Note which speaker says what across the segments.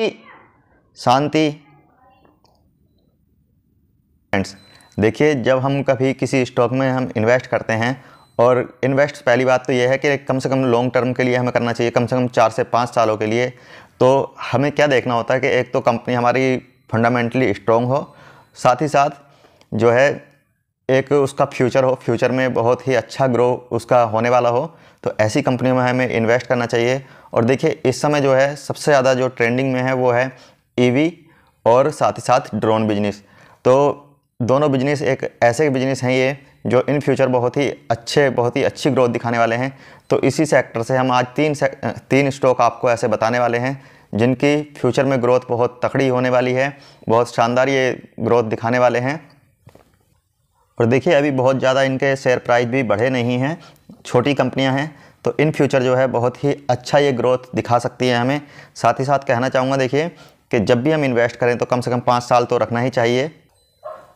Speaker 1: शांति friends देखिए जब हम कभी किसी स्टॉक में हम इन्वेस्ट करते हैं और इन्वेस्ट पहली बात तो यह है कि कम से कम लॉन्ग टर्म के लिए हमें करना चाहिए कम से कम चार से पाँच सालों के लिए तो हमें क्या देखना होता है कि एक तो कंपनी हमारी फंडामेंटली स्ट्रॉन्ग हो साथ ही साथ जो है एक उसका फ्यूचर हो फ्यूचर में बहुत ही अच्छा ग्रो उसका होने वाला हो तो ऐसी कंपनियों में हमें इन्वेस्ट करना चाहिए और देखिए इस समय जो है सबसे ज़्यादा जो ट्रेंडिंग में है वो है ईवी e और साथ ही साथ ड्रोन बिजनेस तो दोनों बिजनेस एक ऐसे बिजनेस हैं ये जो इन फ्यूचर बहुत ही अच्छे बहुत ही अच्छी ग्रोथ दिखाने वाले हैं तो इसी सेक्टर से हम आज तीन से, तीन स्टॉक आपको ऐसे बताने वाले हैं जिनकी फ्यूचर में ग्रोथ बहुत तकड़ी होने वाली है बहुत शानदार ये ग्रोथ दिखाने वाले हैं और देखिए अभी बहुत ज़्यादा इनके शेयर प्राइस भी बढ़े नहीं हैं छोटी कंपनियां हैं तो इन फ्यूचर जो है बहुत ही अच्छा ये ग्रोथ दिखा सकती है हमें साथ ही साथ कहना चाहूँगा देखिए कि जब भी हम इन्वेस्ट करें तो कम से कम पाँच साल तो रखना ही चाहिए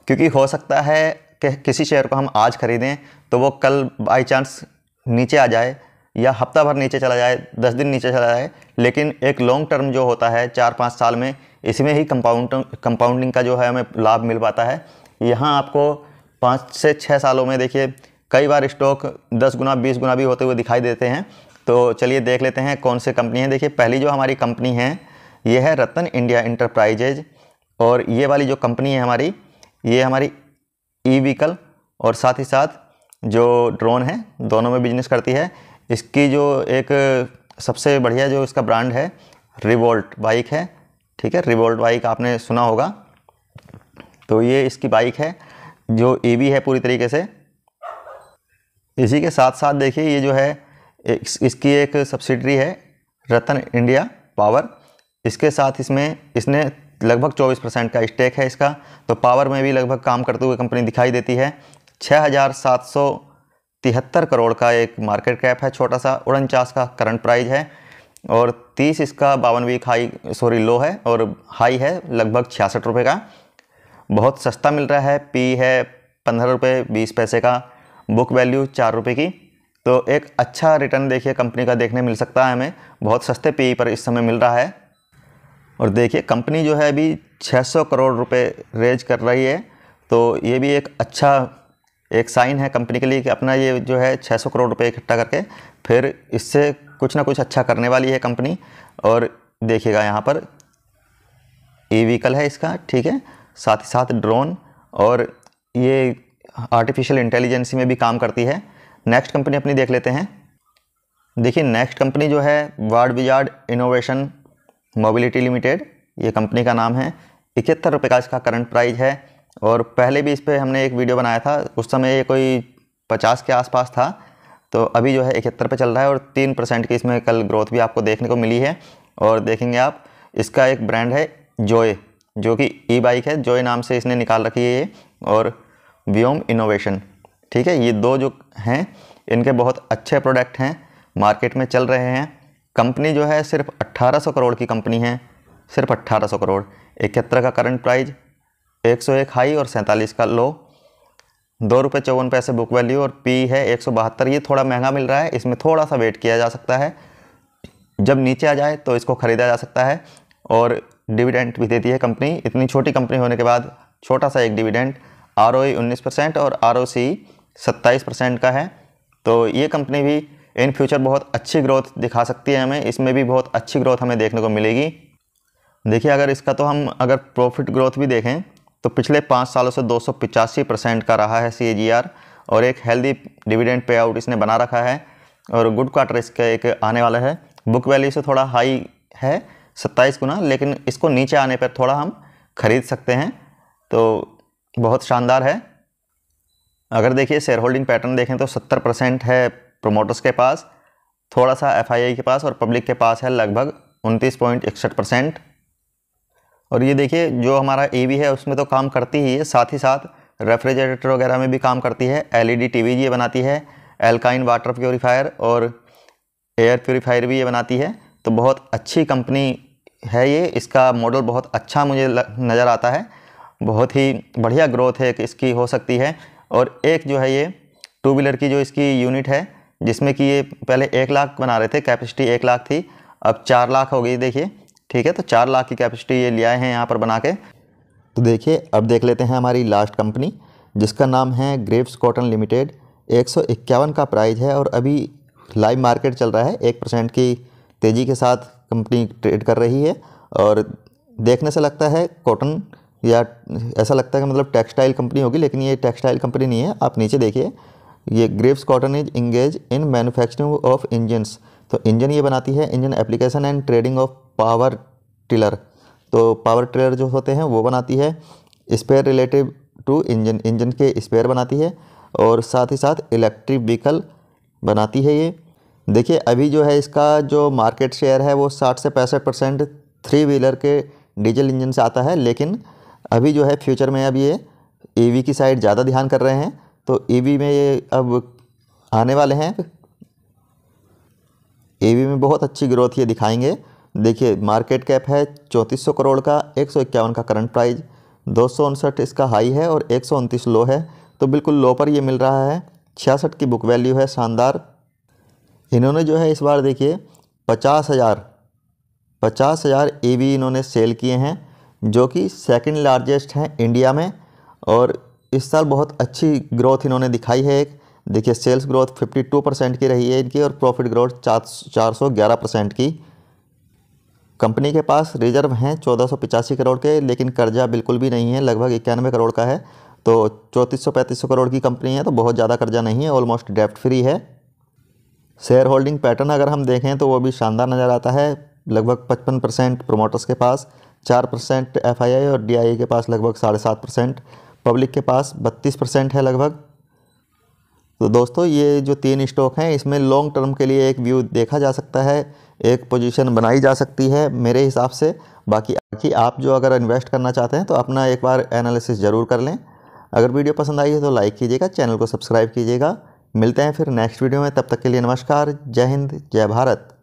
Speaker 1: क्योंकि हो सकता है कि किसी शेयर को हम आज ख़रीदें तो वो कल बाई चांस नीचे आ जाए या हफ्ता भर नीचे चला जाए दस दिन नीचे चला जाए लेकिन एक लॉन्ग टर्म जो होता है चार पाँच साल में इसमें ही कंपाउंड कंपाउंडिंग का जो है हमें लाभ मिल पाता है यहाँ आपको पाँच से छः सालों में देखिए कई बार स्टॉक दस गुना बीस गुना भी होते हुए दिखाई देते हैं तो चलिए देख लेते हैं कौन से कंपनी है देखिए पहली जो हमारी कंपनी है ये है रतन इंडिया इंटरप्राइजेज और ये वाली जो कंपनी है हमारी ये हमारी ई व्हीकल और साथ ही साथ जो ड्रोन है दोनों में बिजनेस करती है इसकी जो एक सबसे बढ़िया जो इसका ब्रांड है रिवोल्ट बाइक है ठीक है रिवोल्ट बाइक आपने सुना होगा तो ये इसकी बाइक है जो ई है पूरी तरीके से इसी के साथ साथ देखिए ये जो है इसकी एक सब्सिडरी है रतन इंडिया पावर इसके साथ इसमें इसने लगभग 24 परसेंट का स्टेक है इसका तो पावर में भी लगभग काम करते हुए कंपनी दिखाई देती है छः करोड़ का एक मार्केट कैप है छोटा सा उनचास का करंट प्राइज है और 30 इसका बावन वीक हाई सॉरी लो है और हाई है लगभग छियासठ रुपये का बहुत सस्ता मिल रहा है पी है पंद्रह रुपये बीस पैसे का बुक वैल्यू चार रुपये की तो एक अच्छा रिटर्न देखिए कंपनी का देखने मिल सकता है हमें बहुत सस्ते पी पर इस समय मिल रहा है और देखिए कंपनी जो है अभी 600 करोड़ रुपए रेज कर रही है तो ये भी एक अच्छा एक साइन है कंपनी के लिए कि अपना ये जो है 600 करोड़ रुपए इकट्ठा करके फिर इससे कुछ ना कुछ अच्छा करने वाली है कंपनी और देखिएगा यहाँ पर ई व्हीकल है इसका ठीक है साथ ही साथ ड्रोन और ये आर्टिफिशियल इंटेलिजेंसी में भी काम करती है नेक्स्ट कंपनी अपनी देख लेते हैं देखिए नेक्स्ट कंपनी जो है Ward Wizard innovation mobility limited ये कंपनी का नाम है इकहत्तर रुपये का इसका करंट प्राइस है और पहले भी इस पर हमने एक वीडियो बनाया था उस समय ये कोई पचास के आसपास था तो अभी जो है इकहत्तर पे चल रहा है और तीन परसेंट की इसमें कल ग्रोथ भी आपको देखने को मिली है और देखेंगे आप इसका एक ब्रांड है जोए जो कि ई बाइक है जोए नाम से इसने निकाल रखी है ये और व्योम इनोवेशन ठीक है ये दो जो हैं इनके बहुत अच्छे प्रोडक्ट हैं मार्केट में चल रहे हैं कंपनी जो है सिर्फ 1800 करोड़ की कंपनी है सिर्फ 1800 करोड़ इकहत्तर का करंट प्राइज 101 हाई और सैंतालीस का लो दो रुपये चौवन पैसे बुक वैल्यू और पी है एक सौ बहत्तर ये थोड़ा महंगा मिल रहा है इसमें थोड़ा सा वेट किया जा सकता है जब नीचे आ जाए तो इसको ख़रीदा जा सकता है और डिविडेंट भी देती है कंपनी इतनी छोटी कंपनी होने के बाद छोटा सा एक डिविडेंट आर ओ उन्नीस परसेंट और आर ओ सी सत्ताईस परसेंट का है तो ये कंपनी भी इन फ्यूचर बहुत अच्छी ग्रोथ दिखा सकती है हमें इसमें भी बहुत अच्छी ग्रोथ हमें देखने को मिलेगी देखिए अगर इसका तो हम अगर प्रॉफिट ग्रोथ भी देखें तो पिछले पाँच सालों से दो परसेंट का रहा है सी और एक हेल्दी डिविडेंड पे आउट इसने बना रखा है और गुड क्वार्टर इसका एक आने वाला है बुक वैल्यू से थोड़ा हाई है सत्ताईस गुना लेकिन इसको नीचे आने पर थोड़ा हम खरीद सकते हैं तो बहुत शानदार है अगर देखिए शेयर होल्डिंग पैटर्न देखें तो सत्तर परसेंट है प्रोमोटर्स के पास थोड़ा सा एफ के पास और पब्लिक के पास है लगभग उनतीस पॉइंट इकसठ परसेंट और ये देखिए जो हमारा ए है उसमें तो काम करती ही है साथ ही साथ रेफ्रिजरेटर वगैरह में भी काम करती है एलईडी e टीवी ये बनाती है एल्काइन वाटर प्योरीफायर और एयर प्योरीफायर भी ये बनाती है तो बहुत अच्छी कंपनी है ये इसका मॉडल बहुत अच्छा मुझे नज़र आता है बहुत ही बढ़िया ग्रोथ है इसकी हो सकती है और एक जो है ये टू व्हीलर की जो इसकी यूनिट है जिसमें कि ये पहले एक लाख बना रहे थे कैपेसिटी एक लाख थी अब चार लाख हो गई देखिए ठीक है तो चार लाख की कैपेसिटी ये ले आए हैं यहाँ पर बना के तो देखिए अब देख लेते हैं हमारी लास्ट कंपनी जिसका नाम है ग्रेप्स कॉटन लिमिटेड एक सौ इक्यावन का प्राइज है और अभी लाइव मार्केट चल रहा है एक परसेंट की तेज़ी के साथ कंपनी ट्रेड कर रही है और देखने से लगता है कॉटन या ऐसा लगता है कि मतलब टेक्सटाइल कंपनी होगी लेकिन ये टेक्सटाइल कंपनी नहीं है आप नीचे देखिए ये Greaves Cotton is engaged in manufacturing of engines तो इंजन ये बनाती है engine application and trading of power tiller तो पावर टिलर जो होते हैं वो बनाती है spare relative to engine engine के स्पेयर बनाती है और साथ ही साथ इलेक्ट्रिक व्हीकल बनाती है ये देखिए अभी जो है इसका जो मार्केट शेयर है वो साठ से पैंसठ परसेंट थ्री व्हीलर के डीजल इंजन से आता है लेकिन अभी जो है फ्यूचर में अब ये ए की साइड ज़्यादा ध्यान कर रहे हैं तो ए में ये अब आने वाले हैं ए में बहुत अच्छी ग्रोथ ये दिखाएंगे देखिए मार्केट कैप है चौंतीस सौ करोड़ का एक सौ इक्यावन का करंट प्राइज़ दो सौ उनसठ इसका हाई है और एक सौ उनतीस लो है तो बिल्कुल लो पर ये मिल रहा है छियासठ की बुक वैल्यू है शानदार इन्होंने जो है इस बार देखिए पचास हज़ार पचास हज़ार ए इन्होंने सेल किए हैं जो कि सेकंड लार्जेस्ट हैं इंडिया में और इस साल बहुत अच्छी ग्रोथ इन्होंने दिखाई है एक देखिए सेल्स ग्रोथ 52 परसेंट की रही है इनकी और प्रॉफिट ग्रोथ चार चार सौ ग्यारह परसेंट की कंपनी के पास रिजर्व हैं चौदह सौ पिचासी करोड़ के लेकिन कर्जा बिल्कुल भी नहीं है लगभग इक्यानवे करोड़ का है तो चौंतीस सौ पैंतीस सौ करोड़ की कंपनी है तो बहुत ज़्यादा कर्जा नहीं है ऑलमोस्ट डेप्ट फ्री है शेयर होल्डिंग पैटर्न अगर हम देखें तो वो भी शानदार नज़र आता है लगभग पचपन परसेंट प्रोमोटर्स के पास चार परसेंट एफ और डी के पास लगभग साढ़े सात परसेंट पब्लिक के पास बत्तीस परसेंट है लगभग तो दोस्तों ये जो तीन स्टॉक हैं इसमें लॉन्ग टर्म के लिए एक व्यू देखा जा सकता है एक पोजीशन बनाई जा सकती है मेरे हिसाब से बाकी बाकी आप जो अगर इन्वेस्ट करना चाहते हैं तो अपना एक बार एनालिसिस ज़रूर कर लें अगर वीडियो पसंद आई है तो लाइक कीजिएगा चैनल को सब्सक्राइब कीजिएगा मिलते हैं फिर नेक्स्ट वीडियो में तब तक के लिए नमस्कार जय हिंद जय भारत